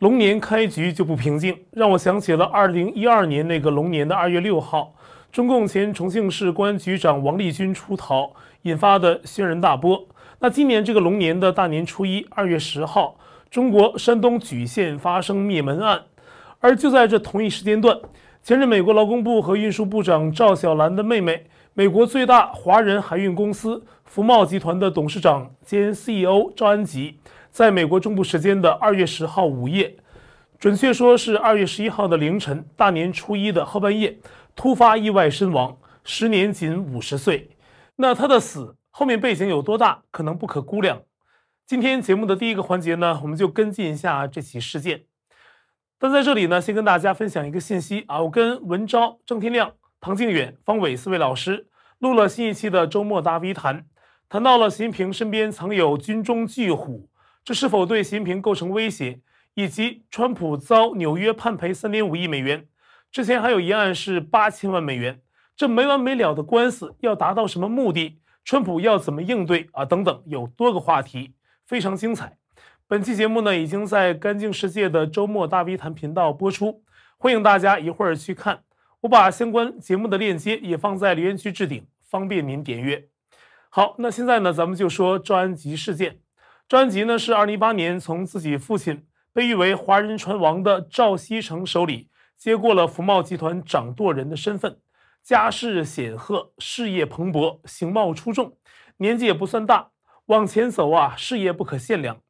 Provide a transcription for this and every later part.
龙年开局就不平静，让我想起了二零一二年那个龙年的二月六号，中共前重庆市公安局长王立军出逃引发的轩然大波。那今年这个龙年的大年初一，二月十号，中国山东莒县发生灭门案。而就在这同一时间段，前任美国劳工部和运输部长赵小兰的妹妹，美国最大华人海运公司福茂集团的董事长兼 CEO 赵安吉。在美国中部时间的二月十号午夜，准确说是二月十一号的凌晨，大年初一的后半夜，突发意外身亡，时年仅五十岁。那他的死后面背景有多大，可能不可估量。今天节目的第一个环节呢，我们就跟进一下这起事件。但在这里呢，先跟大家分享一个信息啊，我跟文钊、郑天亮、唐靖远、方伟四位老师录了新一期的周末大 V 谈，谈到了习近平身边曾有军中巨虎。这是否对习近平构成威胁？以及川普遭纽约判赔三点五亿美元，之前还有一案是八千万美元。这没完没了的官司要达到什么目的？川普要怎么应对啊？等等，有多个话题，非常精彩。本期节目呢，已经在《干净世界的周末大 V 谈》频道播出，欢迎大家一会儿去看。我把相关节目的链接也放在留言区置顶，方便您点阅。好，那现在呢，咱们就说赵安吉事件。专辑呢是二零一八年从自己父亲，被誉为华人船王的赵锡成手里接过了福茂集团掌舵人的身份，家世显赫，事业蓬勃，形貌出众，年纪也不算大。往前走啊，事业不可限量。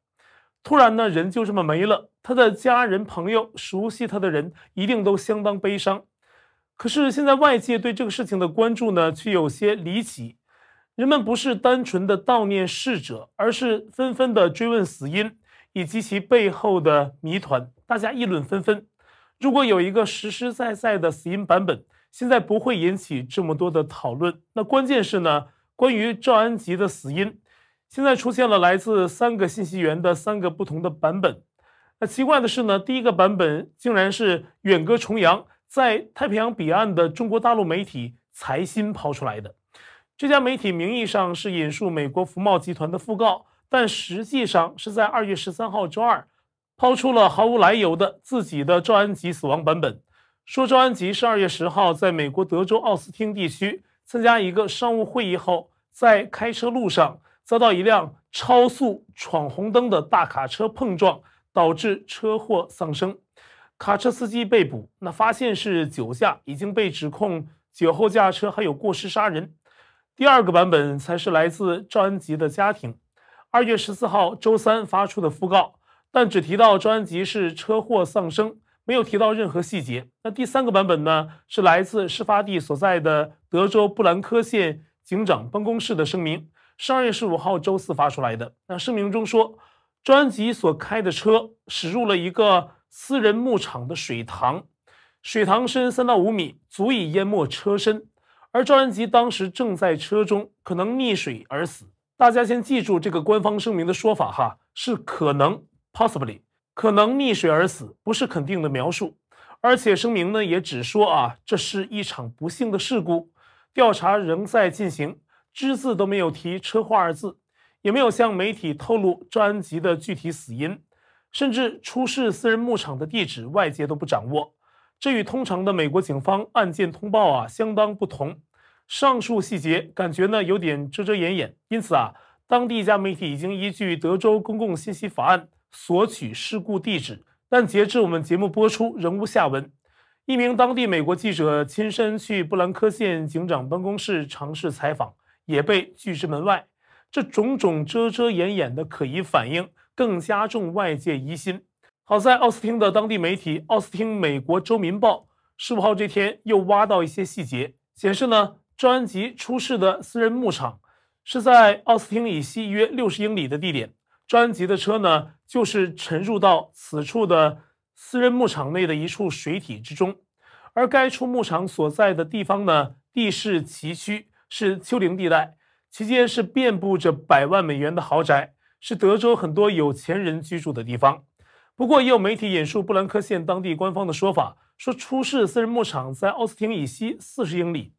突然呢，人就这么没了。他的家人、朋友、熟悉他的人一定都相当悲伤。可是现在外界对这个事情的关注呢，却有些离奇。人们不是单纯的悼念逝者，而是纷纷的追问死因以及其背后的谜团。大家议论纷纷。如果有一个实实在在的死因版本，现在不会引起这么多的讨论。那关键是呢，关于赵安吉的死因，现在出现了来自三个信息源的三个不同的版本。那奇怪的是呢，第一个版本竟然是远隔重洋，在太平洋彼岸的中国大陆媒体财新抛出来的。这家媒体名义上是引述美国福茂集团的讣告，但实际上是在二月十三号周二抛出了毫无来由的自己的赵安吉死亡版本，说赵安吉是二月十号在美国德州奥斯汀地区参加一个商务会议后，在开车路上遭到一辆超速闯红灯的大卡车碰撞，导致车祸丧生，卡车司机被捕，那发现是酒驾，已经被指控酒后驾车，还有过失杀人。第二个版本才是来自赵安吉的家庭，二月十四号周三发出的讣告，但只提到赵安吉是车祸丧生，没有提到任何细节。那第三个版本呢？是来自事发地所在的德州布兰科县警长办公室的声明，是二月十五号周四发出来的。那声明中说，赵安吉所开的车驶入了一个私人牧场的水塘，水塘深三到五米，足以淹没车身。而赵安吉当时正在车中，可能溺水而死。大家先记住这个官方声明的说法哈，是可能 （possibly） 可能溺水而死，不是肯定的描述。而且声明呢也只说啊，这是一场不幸的事故，调查仍在进行，只字都没有提车祸二字，也没有向媒体透露赵安吉的具体死因，甚至出事私人牧场的地址外界都不掌握。这与通常的美国警方案件通报啊相当不同，上述细节感觉呢有点遮遮掩掩，因此啊，当地一家媒体已经依据德州公共信息法案索取事故地址，但截至我们节目播出仍无下文。一名当地美国记者亲身去布兰科县警长办公室尝试采访，也被拒之门外。这种种遮遮掩掩的可疑反应，更加重外界疑心。好在奥斯汀的当地媒体《奥斯汀美国州民报》十五号这天又挖到一些细节，显示呢，专吉出事的私人牧场是在奥斯汀以西约六十英里的地点。专吉的车呢，就是沉入到此处的私人牧场内的一处水体之中。而该处牧场所在的地方呢，地势崎岖，是丘陵地带，其间是遍布着百万美元的豪宅，是德州很多有钱人居住的地方。不过也有媒体引述布兰科县当地官方的说法，说出事私人牧场在奥斯汀以西四十英里，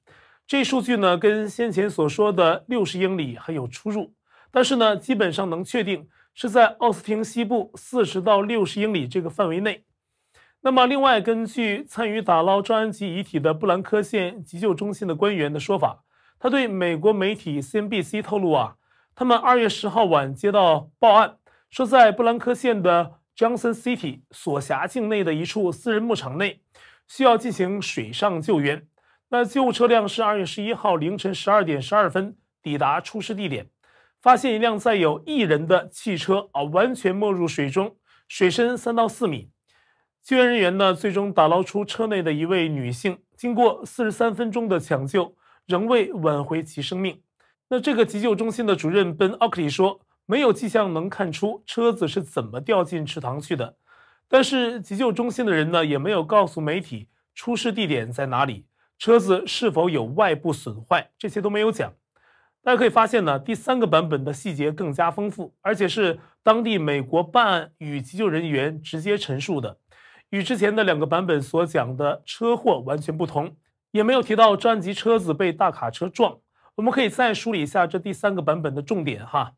这数据呢跟先前所说的六十英里很有出入，但是呢基本上能确定是在奥斯汀西部四十到六十英里这个范围内。那么另外根据参与打捞赵安吉遗体的布兰科县急救中心的官员的说法，他对美国媒体 C N B C 透露啊，他们二月十号晚接到报案，说在布兰科县的。Johnson City 所辖境内的一处私人牧场内，需要进行水上救援。那救护车辆是二月十一号凌晨十二点十二分抵达出事地点，发现一辆载有一人的汽车啊完全没入水中，水深三到四米。救援人员呢最终打捞出车内的一位女性，经过四十三分钟的抢救，仍未挽回其生命。那这个急救中心的主任 Ben o l 说。没有迹象能看出车子是怎么掉进池塘去的，但是急救中心的人呢也没有告诉媒体出事地点在哪里，车子是否有外部损坏，这些都没有讲。大家可以发现呢，第三个版本的细节更加丰富，而且是当地美国办案与急救人员直接陈述的，与之前的两个版本所讲的车祸完全不同，也没有提到撞击车子被大卡车撞。我们可以再梳理一下这第三个版本的重点哈。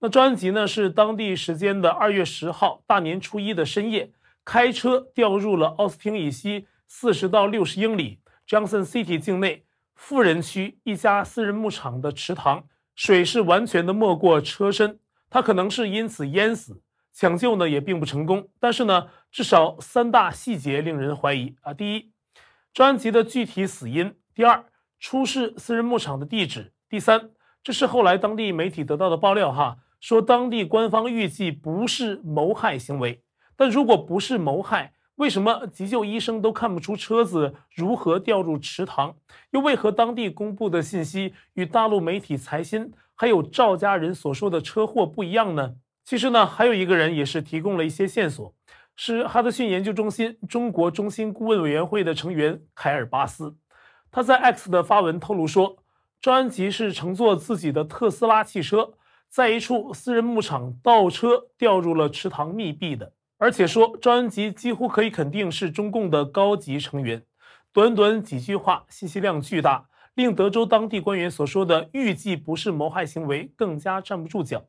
那专辑呢？是当地时间的二月十号大年初一的深夜，开车掉入了奥斯汀以西四十到六十英里，Johnson City 境内富人区一家私人牧场的池塘，水是完全的没过车身，他可能是因此淹死，抢救呢也并不成功。但是呢，至少三大细节令人怀疑啊：第一，专辑的具体死因；第二，出事私人牧场的地址；第三。这是后来当地媒体得到的爆料哈，说当地官方预计不是谋害行为，但如果不是谋害，为什么急救医生都看不出车子如何掉入池塘，又为何当地公布的信息与大陆媒体财新还有赵家人所说的车祸不一样呢？其实呢，还有一个人也是提供了一些线索，是哈德逊研究中心中国中心顾问委员会的成员凯尔巴斯，他在 X 的发文透露说。张恩吉是乘坐自己的特斯拉汽车，在一处私人牧场倒车掉入了池塘，密闭的。而且说张恩吉几乎可以肯定是中共的高级成员。短短几句话，信息量巨大，令德州当地官员所说的预计不是谋害行为更加站不住脚。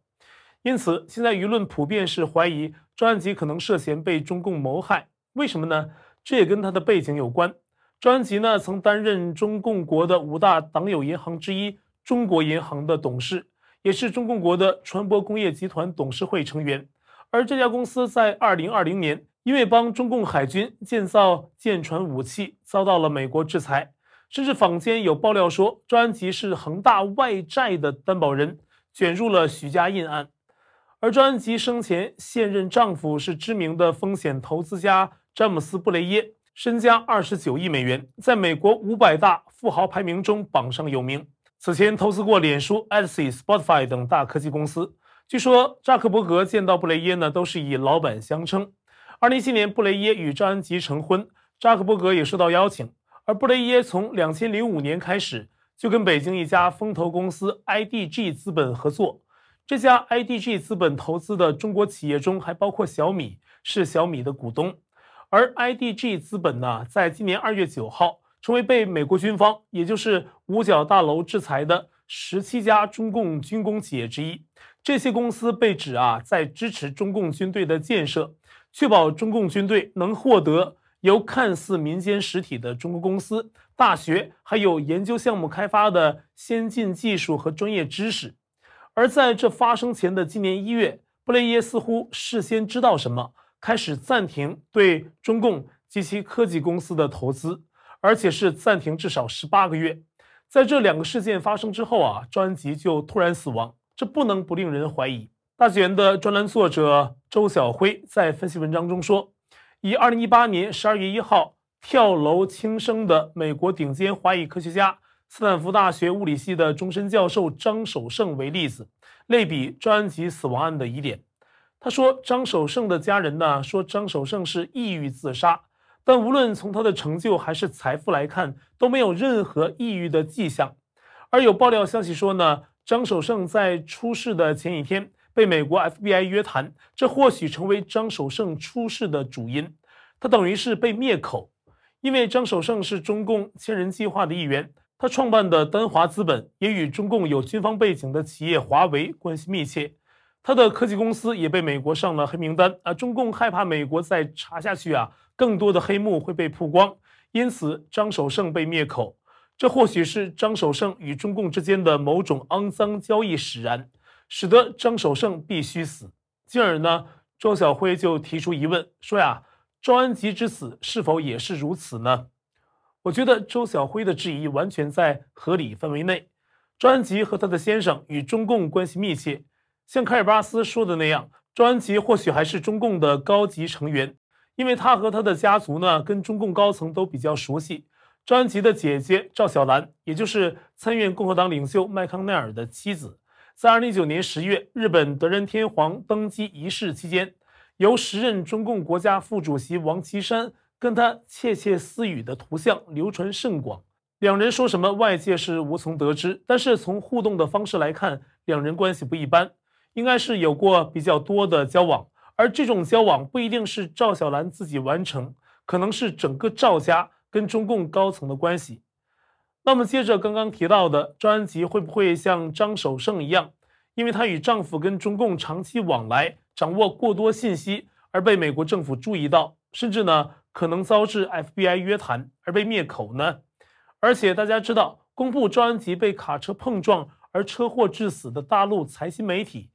因此，现在舆论普遍是怀疑张安吉可能涉嫌被中共谋害。为什么呢？这也跟他的背景有关。张安琪呢，曾担任中共国的五大党友银行之一中国银行的董事，也是中共国的船舶工业集团董事会成员。而这家公司在二零二零年因为帮中共海军建造舰船武器，遭到了美国制裁。甚至坊间有爆料说，张安琪是恒大外债的担保人，卷入了许家印案。而张安琪生前现任丈夫是知名的风险投资家詹姆斯布雷耶。身家二十九亿美元，在美国五百大富豪排名中榜上有名。此前投资过脸书、埃德斯、Spotify 等大科技公司。据说扎克伯格见到布雷耶呢，都是以老板相称。二零一七年，布雷耶与赵安吉成婚，扎克伯格也受到邀请。而布雷耶从两千零五年开始就跟北京一家风投公司 IDG 资本合作。这家 IDG 资本投资的中国企业中，还包括小米，是小米的股东。而 IDG 资本呢，在今年二月九号，成为被美国军方，也就是五角大楼制裁的十七家中共军工企业之一。这些公司被指啊，在支持中共军队的建设，确保中共军队能获得由看似民间实体的中国公司、大学还有研究项目开发的先进技术和专业知识。而在这发生前的今年一月，布雷耶似乎事先知道什么。开始暂停对中共及其科技公司的投资，而且是暂停至少十八个月。在这两个事件发生之后啊，专辑就突然死亡，这不能不令人怀疑。大纪元的专栏作者周晓辉在分析文章中说，以二零一八年十二月一号跳楼轻生的美国顶尖华裔科学家、斯坦福大学物理系的终身教授张守胜为例子，类比专辑死亡案的疑点。他说：“张首胜的家人呢？说张首胜是抑郁自杀，但无论从他的成就还是财富来看，都没有任何抑郁的迹象。而有爆料消息说呢，张首胜在出事的前几天被美国 FBI 约谈，这或许成为张首胜出事的主因。他等于是被灭口，因为张首胜是中共千人计划的一员，他创办的丹华资本也与中共有军方背景的企业华为关系密切。”他的科技公司也被美国上了黑名单啊！中共害怕美国再查下去啊，更多的黑幕会被曝光，因此张守胜被灭口。这或许是张守胜与中共之间的某种肮脏交易使然，使得张守胜必须死。进而呢，周晓辉就提出疑问，说呀，赵安吉之死是否也是如此呢？我觉得周晓辉的质疑完全在合理范围内。赵安吉和他的先生与中共关系密切。像凯尔巴斯说的那样，赵安琪或许还是中共的高级成员，因为他和他的家族呢跟中共高层都比较熟悉。赵安吉的姐姐赵小兰，也就是参院共和党领袖麦康奈尔的妻子，在二零一九年十月日本德仁天皇登基仪式期间，由时任中共国家副主席王岐山跟他窃窃私语的图像流传甚广。两人说什么外界是无从得知，但是从互动的方式来看，两人关系不一般。应该是有过比较多的交往，而这种交往不一定是赵小兰自己完成，可能是整个赵家跟中共高层的关系。那么接着刚刚提到的，赵安吉会不会像张守胜一样，因为她与丈夫跟中共长期往来，掌握过多信息而被美国政府注意到，甚至呢可能遭致 FBI 约谈而被灭口呢？而且大家知道，公布赵安吉被卡车碰撞而车祸致死的大陆财新媒体。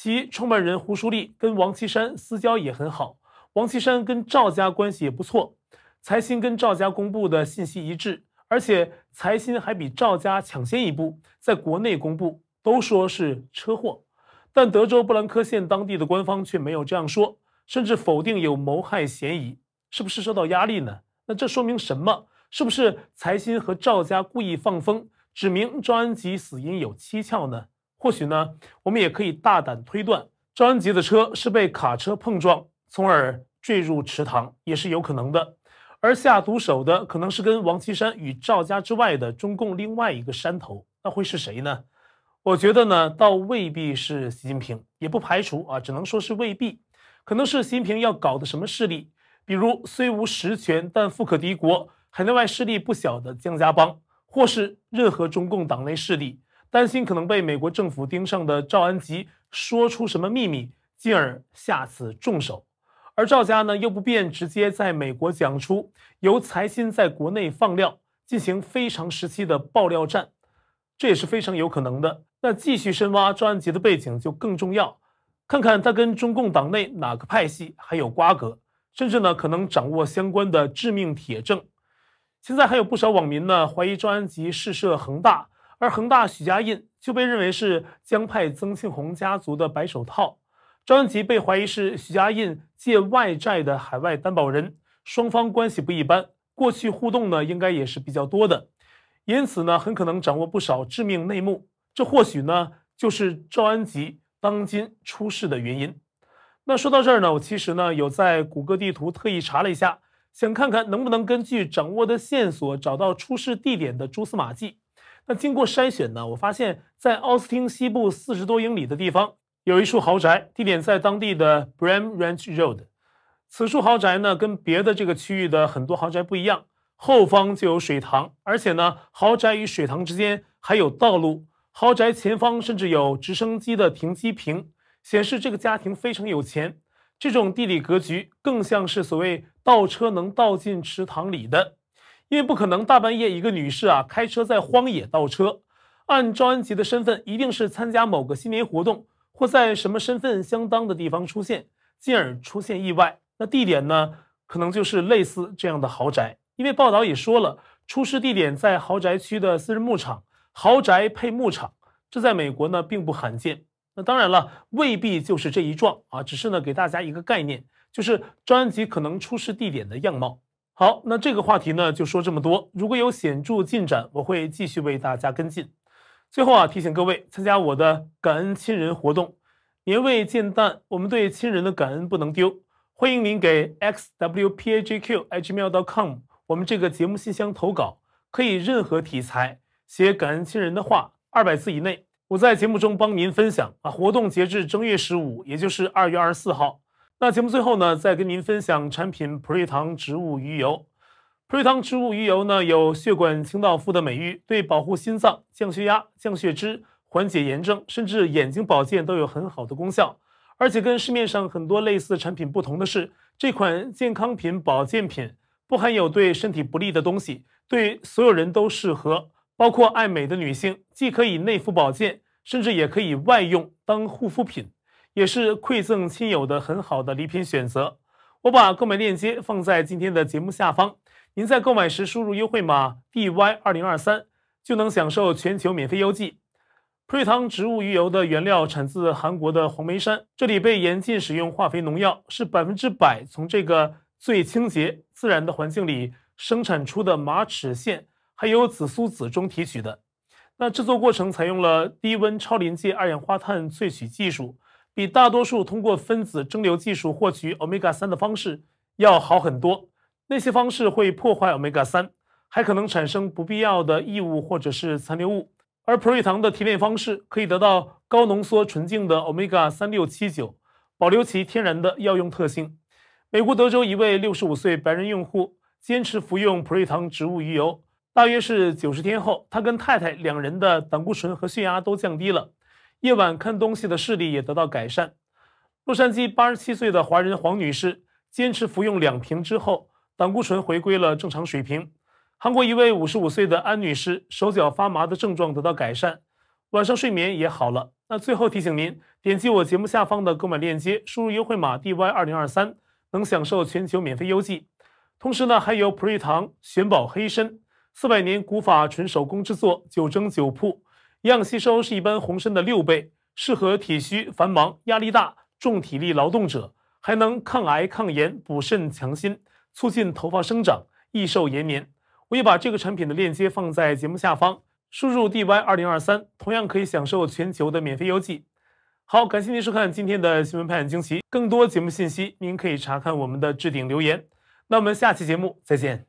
其创办人胡舒立跟王岐山私交也很好，王岐山跟赵家关系也不错，财新跟赵家公布的信息一致，而且财新还比赵家抢先一步在国内公布，都说是车祸，但德州布兰科县当地的官方却没有这样说，甚至否定有谋害嫌疑，是不是受到压力呢？那这说明什么？是不是财新和赵家故意放风，指明赵安吉死因有蹊跷呢？或许呢，我们也可以大胆推断，赵安吉的车是被卡车碰撞，从而坠入池塘，也是有可能的。而下毒手的可能是跟王岐山与赵家之外的中共另外一个山头，那会是谁呢？我觉得呢，倒未必是习近平，也不排除啊，只能说是未必，可能是习近平要搞的什么势力，比如虽无实权，但富可敌国、海内外势力不小的江家帮，或是任何中共党内势力。担心可能被美国政府盯上的赵安吉说出什么秘密，进而下此重手。而赵家呢，又不便直接在美国讲出，由财新在国内放料，进行非常时期的爆料战，这也是非常有可能的。那继续深挖赵安吉的背景就更重要，看看他跟中共党内哪个派系还有瓜葛，甚至呢，可能掌握相关的致命铁证。现在还有不少网民呢，怀疑赵安吉试射恒大。而恒大许家印就被认为是江派曾庆红家族的白手套，赵安吉被怀疑是许家印借外债的海外担保人，双方关系不一般，过去互动呢应该也是比较多的，因此呢很可能掌握不少致命内幕，这或许呢就是赵安吉当今出事的原因。那说到这儿呢，我其实呢有在谷歌地图特意查了一下，想看看能不能根据掌握的线索找到出事地点的蛛丝马迹。那经过筛选呢，我发现，在奥斯汀西部四十多英里的地方，有一处豪宅，地点在当地的 Bram Ranch Road。此处豪宅呢，跟别的这个区域的很多豪宅不一样，后方就有水塘，而且呢，豪宅与水塘之间还有道路，豪宅前方甚至有直升机的停机坪，显示这个家庭非常有钱。这种地理格局更像是所谓倒车能倒进池塘里的。因为不可能大半夜一个女士啊开车在荒野倒车，按赵安吉的身份，一定是参加某个新年活动或在什么身份相当的地方出现，进而出现意外。那地点呢，可能就是类似这样的豪宅，因为报道也说了，出事地点在豪宅区的私人牧场，豪宅配牧场，这在美国呢并不罕见。那当然了，未必就是这一幢啊，只是呢给大家一个概念，就是赵安吉可能出事地点的样貌。好，那这个话题呢就说这么多。如果有显著进展，我会继续为大家跟进。最后啊，提醒各位参加我的感恩亲人活动。年味渐淡，我们对亲人的感恩不能丢。欢迎您给 xwpagq@gmail.com 我们这个节目信箱投稿，可以任何题材，写感恩亲人的话，二百字以内。我在节目中帮您分享。啊，活动截至正月十五，也就是二月二十四号。那节目最后呢，再跟您分享产品普瑞堂植物鱼油。普瑞堂植物鱼油呢，有“血管清道夫”的美誉，对保护心脏、降血压、降血脂、缓解炎症，甚至眼睛保健都有很好的功效。而且跟市面上很多类似的产品不同的是，这款健康品保健品不含有对身体不利的东西，对所有人都适合，包括爱美的女性，既可以内服保健，甚至也可以外用当护肤品。也是馈赠亲友的很好的礼品选择。我把购买链接放在今天的节目下方，您在购买时输入优惠码 D Y 二零二三，就能享受全球免费邮寄。普瑞堂植物鱼油的原料产自韩国的黄梅山，这里被严禁使用化肥农药，是百分之百从这个最清洁自然的环境里生产出的马齿苋，还有紫苏籽中提取的。那制作过程采用了低温超临界二氧化碳萃取技术。比大多数通过分子蒸馏技术获取 omega 三的方式要好很多。那些方式会破坏 omega 三，还可能产生不必要的异物或者是残留物。而普瑞糖的提炼方式可以得到高浓缩纯净的 omega 三六七九，保留其天然的药用特性。美国德州一位六十五岁白人用户坚持服用普瑞糖植物鱼油，大约是九十天后，他跟太太两人的胆固醇和血压都降低了。夜晚看东西的视力也得到改善。洛杉矶87岁的华人黄女士坚持服用两瓶之后，胆固醇回归了正常水平。韩国一位55岁的安女士，手脚发麻的症状得到改善，晚上睡眠也好了。那最后提醒您，点击我节目下方的购买链接，输入优惠码 DY 二零二三，能享受全球免费邮寄。同时呢，还有普瑞堂玄宝黑参，四百年古法纯手工制作，九蒸九铺。营养吸收是一般红参的六倍，适合体虚、繁忙、压力大、重体力劳动者，还能抗癌、抗炎、补肾、强心，促进头发生长，益寿延年。我也把这个产品的链接放在节目下方，输入 DY 二零二三，同样可以享受全球的免费邮寄。好，感谢您收看今天的新闻盘点惊奇，更多节目信息您可以查看我们的置顶留言。那我们下期节目再见。